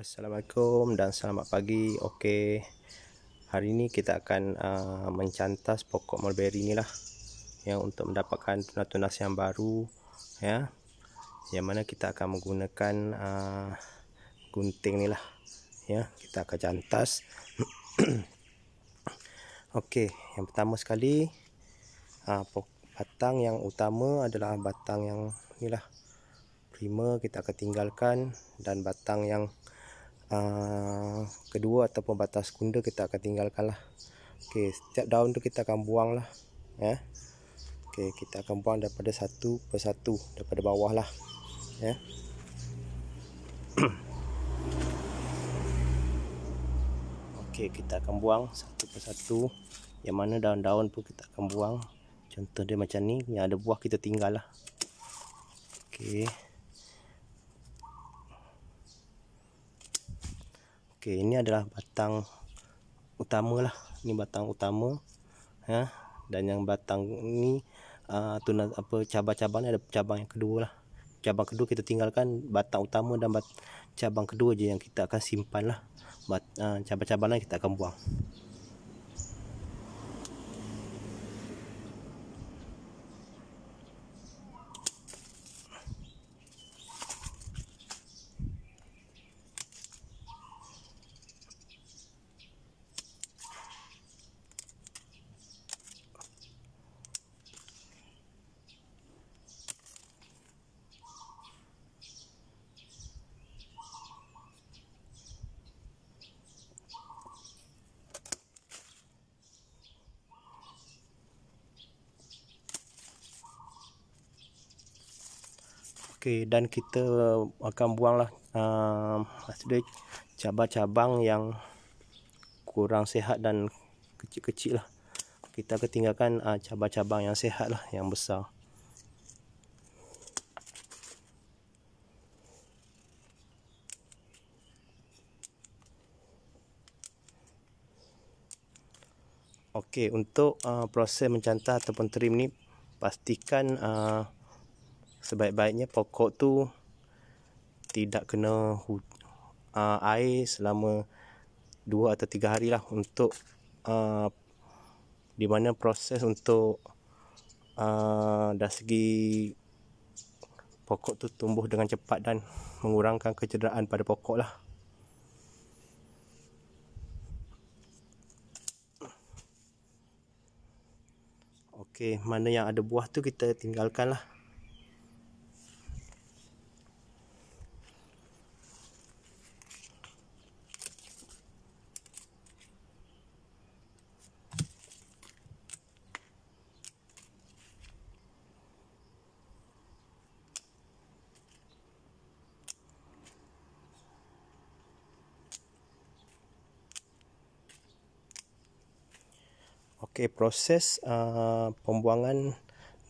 Assalamualaikum dan selamat pagi. Okey. Hari ini kita akan uh, mencantas pokok mulberry ni lah. Yang untuk mendapatkan tunas-tunas yang baru ya. Yang mana kita akan menggunakan uh, gunting ni lah. Ya, kita akan cantas. Okey, yang pertama sekali uh, batang yang utama adalah batang yang inilah. Prima kita akan tinggalkan dan batang yang Ah, kedua atau pembatas kunda kita akan tinggalkan lah okay, setiap daun tu kita akan buang lah ya yeah. okay, kita akan buang daripada satu persatu daripada bawah lah ya yeah. okay, kita akan buang satu persatu yang mana daun-daun pun kita akan buang contoh dia macam ni yang ada buah kita tinggal lah okay. Okey, ini adalah batang utama lah. Ini batang utama. Ya. Dan yang batang ni uh, tuna apa cabang-cabang ni ada cabang yang kedua lah. Cabang kedua kita tinggalkan batang utama dan bat, cabang kedua je yang kita akan simpan lah. Bat, uh, ah, cabang-cabang lain kita akan buang. Okey, dan kita akan buanglah uh, cabang-cabang yang kurang sehat dan kecil-kecil lah. Kita ketinggalkan tinggalkan uh, cabang-cabang yang sehat lah, yang besar. Okey, untuk uh, proses mencantah ataupun trim ni, pastikan uh, sebaik-baiknya pokok tu tidak kena uh, air selama dua atau tiga hari lah untuk uh, di mana proses untuk uh, dari segi pokok tu tumbuh dengan cepat dan mengurangkan kecederaan pada pokok lah Okay mana yang ada buah tu kita tinggalkan lah. Okey, proses uh, pembuangan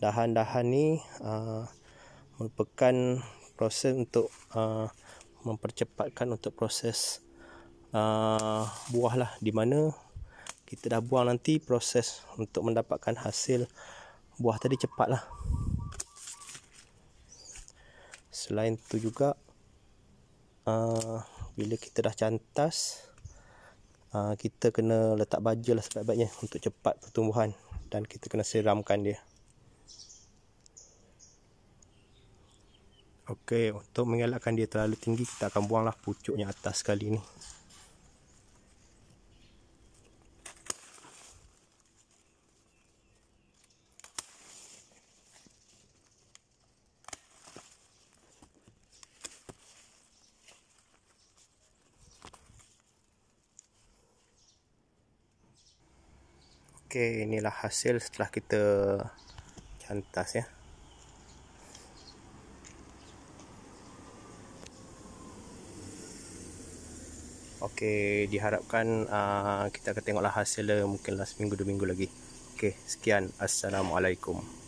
dahan-dahan ni uh, merupakan proses untuk uh, mempercepatkan untuk proses uh, buah lah di mana kita dah buang nanti proses untuk mendapatkan hasil buah tadi cepat lah selain tu juga uh, bila kita dah cantas Ah, kita kena letak baja lah sebab baiknya untuk cepat pertumbuhan dan kita kena siramkan dia Okey, untuk mengelakkan dia terlalu tinggi kita akan buanglah pucuknya atas kali ni Okey, inilah hasil setelah kita cantas ya. Okey, diharapkan uh, kita akan tengoklah hasilnya mungkinlah seminggu dua minggu lagi. Okey, sekian. Assalamualaikum.